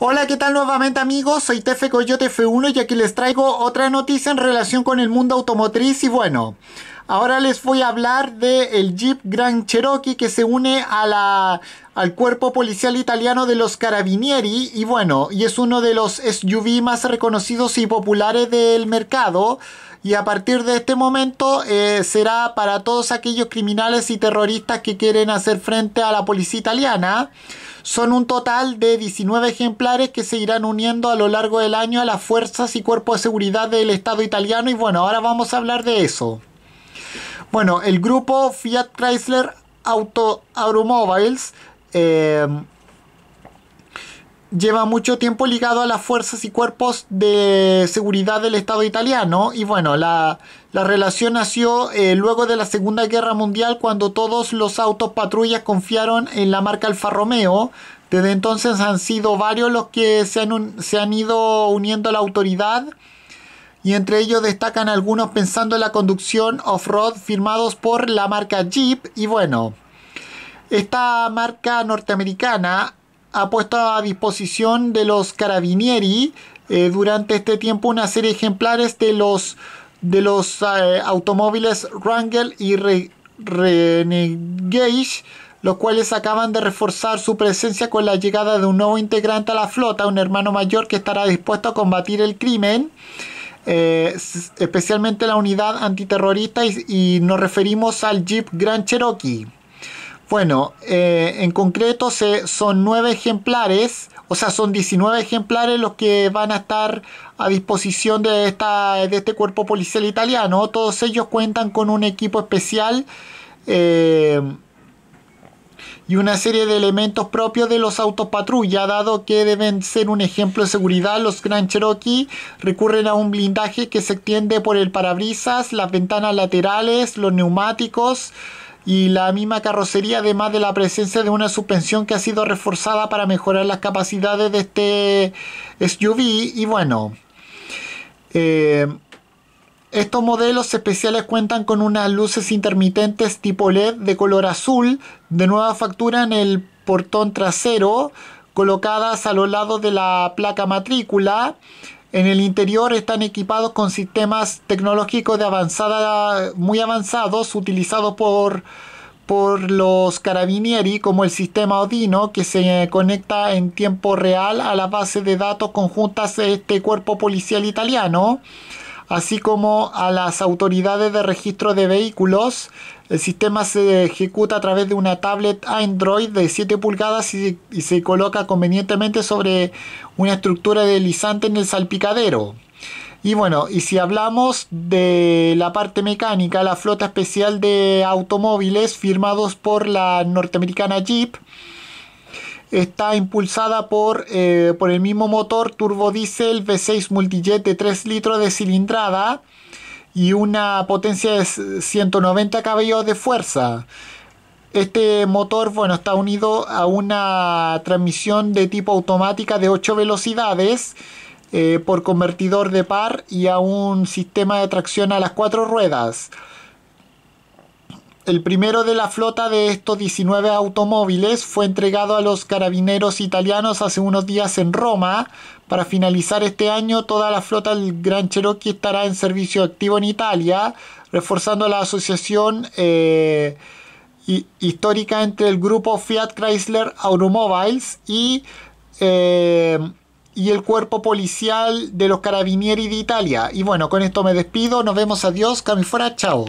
Hola, ¿qué tal nuevamente amigos? Soy Tefe Coyote F1 y aquí les traigo otra noticia en relación con el mundo automotriz y bueno, ahora les voy a hablar del el Jeep Grand Cherokee que se une a la, al cuerpo policial italiano de los Carabinieri y bueno, y es uno de los SUV más reconocidos y populares del mercado y a partir de este momento eh, será para todos aquellos criminales y terroristas que quieren hacer frente a la policía italiana. Son un total de 19 ejemplares que se irán uniendo a lo largo del año a las fuerzas y cuerpos de seguridad del Estado italiano y bueno, ahora vamos a hablar de eso. Bueno, el grupo Fiat Chrysler Auto Automobiles eh, lleva mucho tiempo ligado a las fuerzas y cuerpos de seguridad del Estado italiano y bueno, la, relación nació eh, luego de la Segunda Guerra Mundial cuando todos los autos patrullas confiaron en la marca Alfa Romeo. Desde entonces han sido varios los que se se han ido uniendo a la autoridad y entre ellos destacan algunos pensando en la conducción off-road firmados por la marca Jeep y bueno, esta marca norteamericana ha puesto a disposición de los carabinieri eh, durante este tiempo una serie de ejemplares de los, de los eh, automóviles Wrangler y Renegade, los cuales acaban de reforzar su presencia con la llegada de un nuevo integrante a la flota, un hermano mayor que estará dispuesto a combatir el crimen. Eh, especialmente la unidad antiterrorista y, y nos referimos al Jeep Grand Cherokee. Bueno, eh, en concreto se, son nueve ejemplares, o sea, son 19 ejemplares los que van a estar a disposición de, esta, de este cuerpo policial italiano. Todos ellos cuentan con un equipo especial eh, y una serie de elementos propios de los autos patrulla, dado que deben ser un ejemplo de seguridad. Los Grand Cherokee recurren a un blindaje que se extiende por el parabrisas, las ventanas laterales, los neumáticos y la misma carrocería, además de la presencia de una suspensión que ha sido reforzada para mejorar las capacidades de este SUV. Y bueno, eh, estos modelos especiales cuentan con unas luces intermitentes tipo LED de color azul, de nueva factura en el portón trasero, colocadas a los lados de la placa matrícula. En el interior están equipados con sistemas tecnológicos de avanzada, muy avanzados, utilizados por, por los carabinieri, como el sistema Odino, que se conecta en tiempo real a la base de datos conjuntas de este cuerpo policial italiano así como a las autoridades de registro de vehículos. El sistema se ejecuta a través de una tablet Android de 7 pulgadas y, se coloca convenientemente sobre una estructura deslizante en el salpicadero. Y bueno, y si hablamos de la parte mecánica, la flota especial de automóviles firmados por la norteamericana Jeep, está impulsada por, eh, por el mismo motor turbodiesel V6 multijet de 3 litros de cilindrada y una potencia de 190 caballos de fuerza. Este motor bueno, está unido a una transmisión de tipo automática de 8 velocidades eh, por convertidor de par y a un sistema de tracción a las 4 ruedas. El primero de la flota de estos 19 automóviles fue entregado a los carabineros italianos hace unos días en Roma. Para finalizar este año, toda la flota del Gran Cherokee estará en servicio activo en Italia, reforzando la asociación eh, histórica entre el grupo Fiat Chrysler Automobiles y, eh, y el cuerpo policial de los carabinieri de Italia. Y bueno, con esto me despido, nos vemos, adiós, fuera. chao.